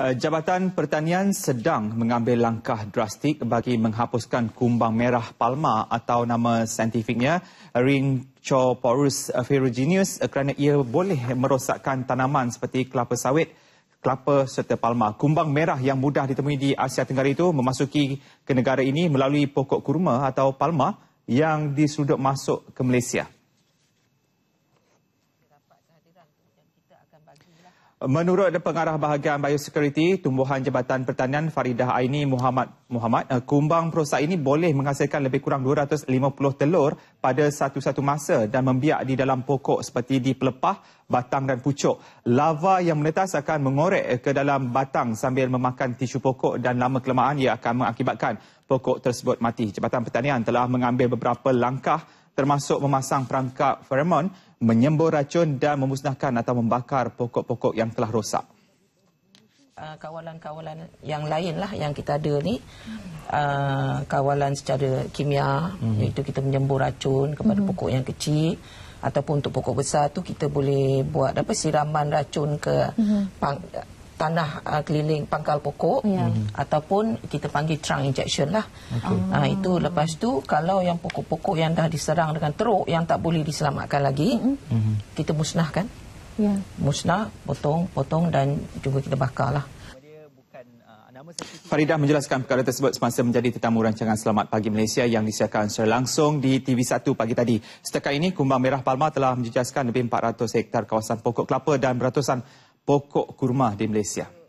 Eh, Jabatan Pertanian sedang mengambil langkah drastik bagi menghapuskan kumbang merah palma atau nama saintifiknya Rhinchoporus ferruginous eh, kerana ia boleh merosakkan tanaman seperti kelapa sawit, kelapa serta palma. Kumbang merah yang mudah ditemui di Asia Tenggara itu memasuki ke negara ini melalui pokok kurma atau palma yang disudut masuk ke Malaysia. Lah Menurut pengarah bahagian biosecurity, tumbuhan Jabatan Pertanian Faridah Aini Muhammad Muhammad, eh, kumbang perosak ini boleh menghasilkan lebih kurang 250 telur pada satu-satu masa dan membiak di dalam pokok seperti di pelepah, batang dan pucuk. Lava yang menetas akan mengorek eh, ke dalam batang sambil memakan tisu pokok dan lama kelemahan ia akan mengakibatkan pokok tersebut mati. Jabatan Pertanian telah mengambil beberapa langkah termasuk memasang perangkap feromon, menyembur racun dan memusnahkan atau membakar pokok-pokok yang telah rosak. Ah, kawalan-kawalan yang lainlah yang kita ada ni, ah, kawalan secara kimia, hmm. iaitu kita menyembur racun kepada hmm. pokok yang kecil ataupun untuk pokok besar tu kita boleh buat apa siraman racun ke hmm. pang, tanah uh, keliling pangkal pokok yeah. Mhm. ataupun kita panggil trunk injection lah. Okay. Uh, ah, itu lepas tu kalau yang pokok-pokok yang dah diserang dengan teruk yang tak boleh diselamatkan lagi, mm-hmm. kita musnahkan. Yeah. Musnah, potong, potong dan juga kita bakar lah. Faridah menjelaskan perkara tersebut semasa menjadi tetamu rancangan Selamat Pagi Malaysia yang disiarkan secara langsung di TV1 pagi tadi. Setakat ini, Kumbang Merah Palma telah menjejaskan lebih 400 hektar kawasan pokok kelapa dan beratusan pokok kurma di Malaysia.